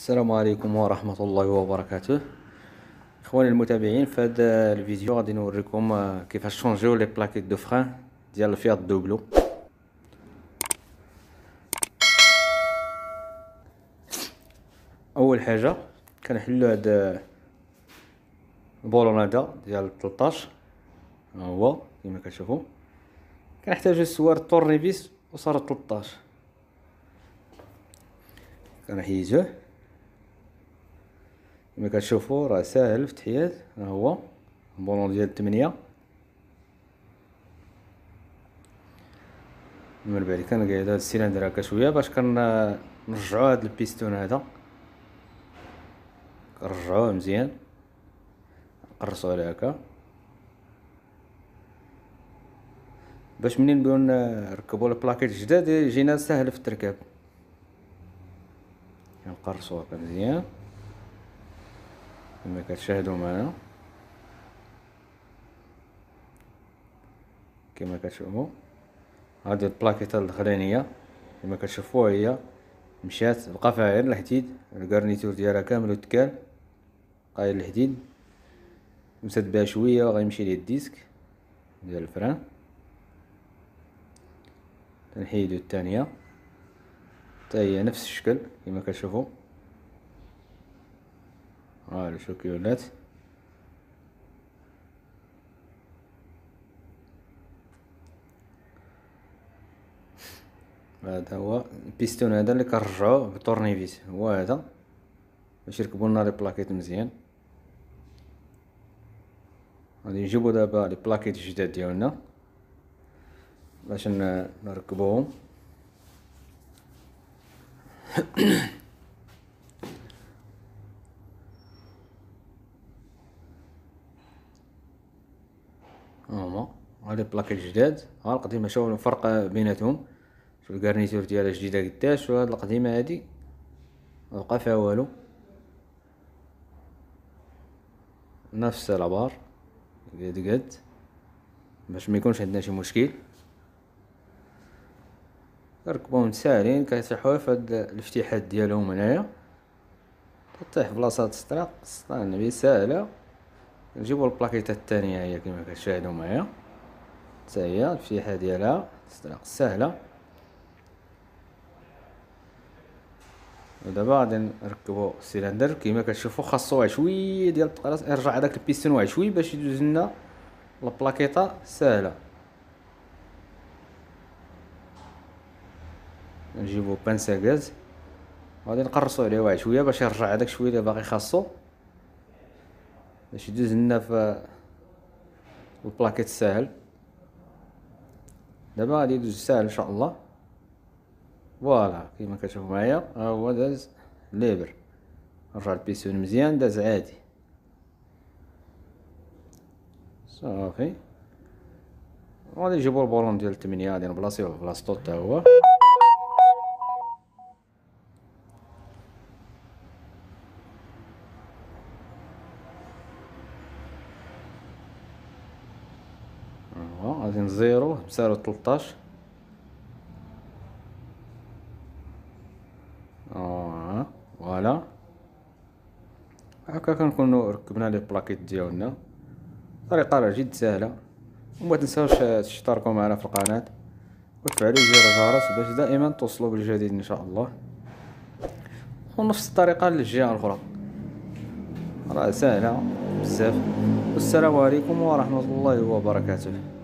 السلام عليكم ورحمة الله وبركاته اخواني المتابعين في هذا الفيديو غادي نوريكم آه، كيفاش تشونجيو لي بلاكيت دو فران ديال الفيات دوبلو اول حاجه كنحلو هاد البولون آه، هذا ديال تلطاش هاهو هو كما كنحتاجو سوار تورنيفيس وصار تلطاش كنحيدوه كما كتشوفوا راه ساهل في تحيات ها هو البولون ديال 8 من بعد كنقعد هاد السيلندر هكا شويه باش كنرجعو هاد البيستون هذا كنرجعوه مزيان نقرصو عليه هكا باش منين نبغيو نركبو البلاكيت الجداد يجينا ساهل في التركاب كنقرصو هكا مزيان كما كتشاهدوا معنا كما كتشوفوا هذه البلاكيطه الداخلانيه كما كتشوفوها هي مشات بقى فيها غير الحديد الكارنيتور ديالها كامل وتكال بقى غير الحديد مسد بها شويه وغيمشي ليه الديسك ديال الفران تنحيدو الثانيه حتى هي نفس الشكل كما كتشوفوا Öyle شوكي ولات هذا هو البيستون هذا اللي كنرجعو بالطورنيفيس هو هذا باش يركبو لنا لي بلاكيت مزيان غادي نجيبو دابا لي بلاكيت الجداد ديالنا باش نركبوهم هما هذا البلاك الجداد ها القديمه شوف الفرق بيناتهم شوف الكارنيتور ديالها جديده قداش شوف القديمه هادي مبقى فيها والو نفس العبار قد قد باش ما يكونش عندنا شي مشكل كركبوهم ساهلين كيصيحوها في هاد الافتتاحات ديالهم هنايا تطيح بلاصه السطرق السطرة النبي ساهله نجيبو البلاكيطه الثانيه هي كما كتشاهدو معايا حتى هي الفتيحه ديالها سهله ودابا غادي نركبو السيلندر كما كتشوفو خاصو واحد شويه ديال التقراص يرجع هداك البيستون واحد شويه باش يدوز لنا البلاكيطه سهله نجيبو بانسا غاز غادي نقرصو عليه واحد شويه باش يرجع هداك شويه اللي باقي خاصو باش يدوز لنا في البلاكيت الساهل دابا غادي يدوز الساهل ان شاء الله فوالا كيما كتشوفوا معايا ها هو داز ليبر رجع البيسون مزيان داز عادي صافي غادي نجيبو البولون ديال 8 غادي نبلاصيوه في بلاصتو حتى هو غادي نزيرو بزيرو تلطاش آه، فوالا هكا كنكونو ركبنا لي بلاكيت ديالنا طريقه راه جد سهله وما تنساوش تشتركوا معنا في القناه وتفعلوا زر الجرس باش دائما توصلوا بالجديد ان شاء الله ونفس الطريقه للجهه الاخرى راه سهله بزاف والسلام عليكم ورحمه الله وبركاته